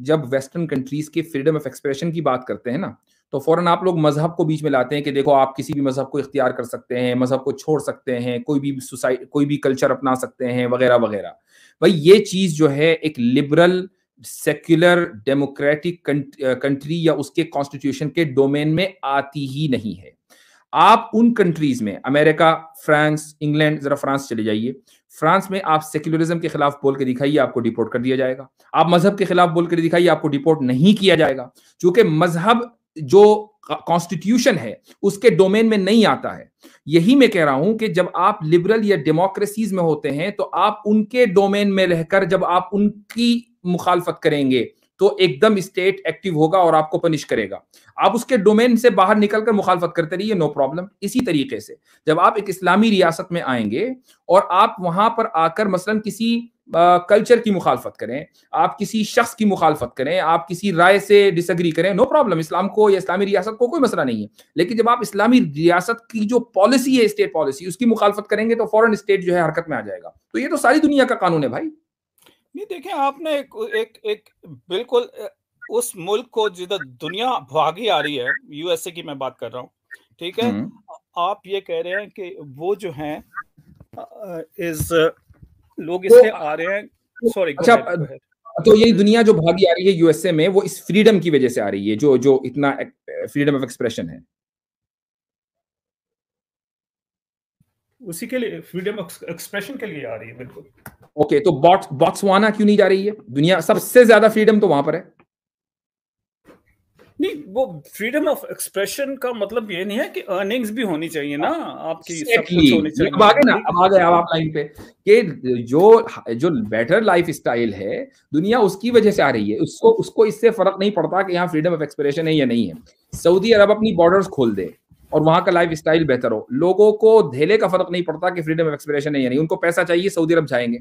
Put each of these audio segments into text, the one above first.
जब western countries के freedom of expression की बात करते हैं ना तो फौरन आप लोग मजहब को बीच में लाते हैं कि देखो आप किसी भी मजहब को इख्तियार कर सकते हैं मजहब को छोड़ सकते हैं कोई भी सोसाइटी कोई भी कल्चर अपना सकते हैं वगैरह वगैरह भाई ये चीज जो है एक लिबरल सेक्युलर डेमोक्रेटिक कंट्री या उसके कॉन्स्टिट्यूशन के डोमेन में आती ही नहीं है आप उन कंट्रीज में अमेरिका फ्रांस इंग्लैंड जरा फ्रांस चले जाइए फ्रांस में आप सेक्युलरिज्म के खिलाफ बोल के दिखाइए आपको डिपोर्ट कर दिया जाएगा आप मजहब के खिलाफ बोल के दिखाइए आपको डिपोर्ट नहीं किया जाएगा क्योंकि मजहब जो कॉन्स्टिट्यूशन है उसके डोमेन में नहीं आता है यही मैं कह रहा हूं कि जब आप लिबरल या डेमोक्रेसीज में होते हैं तो आप उनके डोमेन में रहकर जब आप उनकी मुखालफत करेंगे तो एकदम स्टेट एक्टिव होगा और आपको पनिश करेगा आप उसके डोमेन से बाहर निकलकर मुखालफत करते रहिए नो प्रॉब्लम इसी तरीके से जब आप एक इस्लामी रियासत में आएंगे और आप वहां पर आकर मसलन किसी कल्चर की मुखालफत करें आप किसी शख्स की मुखालफत करें आप किसी राय से डिसग्री करें नो प्रॉब्लम इस्लाम को या इस्लामी रियासत को कोई मसला नहीं है लेकिन जब आप इस्लामी रियासत की जो पॉलिसी है स्टेट पॉलिसी उसकी मुखालफत करेंगे तो फॉरन स्टेट जो है हरकत में आ जाएगा तो ये तो सारी दुनिया का कानून है भाई नहीं देखें आपने एक एक एक बिल्कुल उस मुल्क को जिधर दुनिया भागी आ रही है यूएसए की मैं बात कर रहा हूँ ठीक है हम्म। आप ये कह रहे हैं कि वो जो है इस लोग इससे आ रहे हैं सॉरी अच्छा तो ये दुनिया जो भागी आ रही है यूएसए में वो इस फ्रीडम की वजह से आ रही है जो जो इतना फ्रीडम ऑफ एक्सप्रेशन है उसी के लिए फ्रीडम एक्सप्रेशन के लिए आ रही है बिल्कुल ओके तो बॉट्स बॉट्सवाना क्यों नहीं जा रही है दुनिया सबसे ज्यादा फ्रीडम तो वहां पर है नहीं वो फ्रीडम ऑफ एक्सप्रेशन का मतलब ये नहीं है कि अर्निंग्स भी होनी चाहिए ना आपकी सब कुछ होनी चाहिए अब आ गए ना अब आ गए आप लाइन पे कि जो जो बेटर लाइफ स्टाइल है दुनिया उसकी वजह से आ रही है उसको उसको इससे फर्क नहीं पड़ता कि यहाँ फ्रीडम ऑफ एक्सप्रेशन है या नहीं है सऊदी अरब अपनी बॉर्डर्स खोल दे और वहां का लाइफ स्टाइल बेहतर हो लोगों को धेले का फर्क नहीं पड़ता कि फ्रीडम ऑफ एक्सप्रेशन है या नहीं उनको पैसा चाहिए सऊदी अरब जाएंगे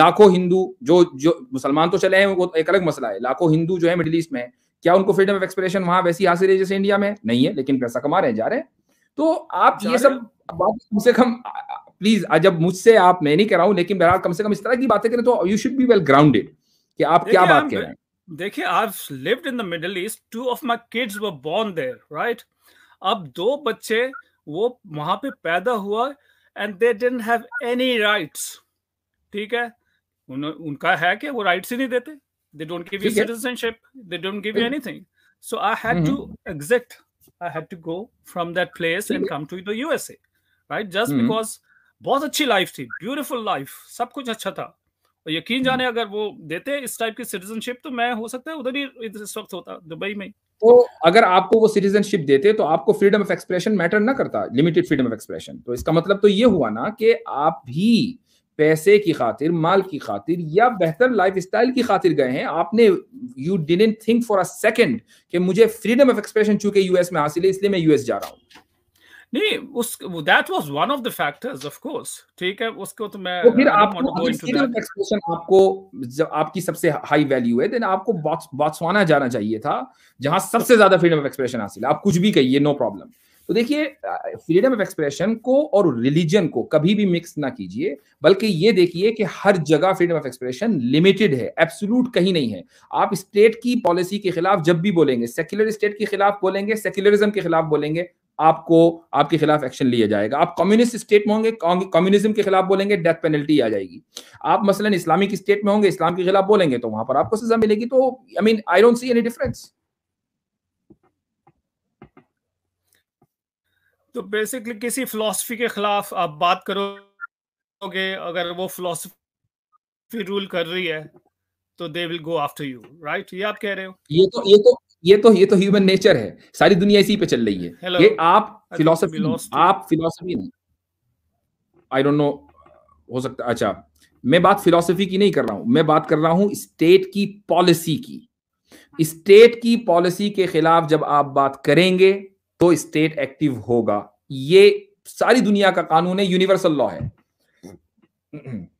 लाखों हिंदू जो जो मुसलमान तो चले हैं वो एक अलग मसला है लाखों हिंदू जो है मिडिल ईस्ट में है क्या उनको फ्रीडम ऑफ एक्सप्रेशन वहां वैसी हासिल है जैसे इंडिया में नहीं है लेकिन पैसा कमा रहे हैं जा रहे हैं तो आप ये सब बात कम से कम प्लीज जब मुझसे आप मैं नहीं कर रहा हूं लेकिन बहरहाल कम से कम इस तरह की बातें करें तो you should be well grounded कि आप क्या बात कर रहे हैं देखिए I lived in the Middle East two of my kids were born there right अब दो बच्चे वो वहां पे पैदा हुआ and they didn't have any rights ठीक है उन, उनका है कि वो राइट्स ही नहीं देते they don't give you citizenship they don't give you anything so I had to exit I had to go from that place and come to the USA right just because बहुत अच्छी life थी beautiful life सब कुछ अच्छा था और यकीन हम्म। जाने अगर वो देते इस टाइप की सिटीजनशिप तो मैं हो सकता है उधर ही इस वक्त होता दुबई में तो अगर आपको वो सिटीजनशिप देते तो आपको फ्रीडम ऑफ एक्सप्रेशन मैटर ना करता लिमिटेड फ्रीडम ऑफ एक्सप्रेशन तो इसका मतलब तो ये हुआ ना कि आप भी पैसे की खातिर माल की खातिर या बेहतर लाइफ स्टाइल की खातिर गए हैं आपने you didn't think for a second कि मुझे फ्रीडम ऑफ एक्सप्रेशन चूंकि यूएस में हासिल है इसलिए मैं यूएस जा रहा हूँ नहीं उस that was one of the factors of course ठीक है उसको तो मैं तो फिर आपको आपको जब आपकी सबसे हाई वैल्यू है देन आपको बॉट्सवाना जाना चाहिए था जहां सबसे ज्यादा फ्रीडम ऑफ एक्सप्रेशन हासिल आप कुछ भी कहिए नो प्रॉब्लम तो देखिए फ्रीडम ऑफ एक्सप्रेशन को और रिलीजन को कभी भी मिक्स ना कीजिए बल्कि ये देखिए कि हर जगह फ्रीडम ऑफ एक्सप्रेशन लिमिटेड है एब्सोलूट कहीं नहीं है आप स्टेट की पॉलिसी के खिलाफ जब भी बोलेंगे सेक्युलर स्टेट के खिलाफ बोलेंगे सेक्युलरिज्म के खिलाफ बोलेंगे आपको आपके खिलाफ एक्शन लिया जाएगा आप कम्युनिस्ट स्टेट में होंगे कम्युनिज्म के खिलाफ बोलेंगे डेथ पेनल्टी आ जाएगी आप मसलन इस्लामिक स्टेट में होंगे इस्लाम के खिलाफ बोलेंगे तो वहां पर आपको सजा मिलेगी तो I mean I don't see any difference तो बेसिकली किसी फिलोसफी के खिलाफ आप बात करोगे अगर वो फिलोसफी रूल कर रही है तो they will go after you right ये आप कह रहे हो ये तो ये तो ये तो ये तो ह्यूमन नेचर है सारी दुनिया इसी पे चल रही है Hello. ये आप फिलोसफी आप फिलोसफी नहीं आई डोंट नो हो सकता अच्छा मैं बात फिलोसफी की नहीं कर रहा हूं मैं बात कर रहा हूं स्टेट की पॉलिसी की स्टेट की पॉलिसी के खिलाफ जब आप बात करेंगे तो स्टेट एक्टिव होगा ये सारी दुनिया का कानून है यूनिवर्सल लॉ है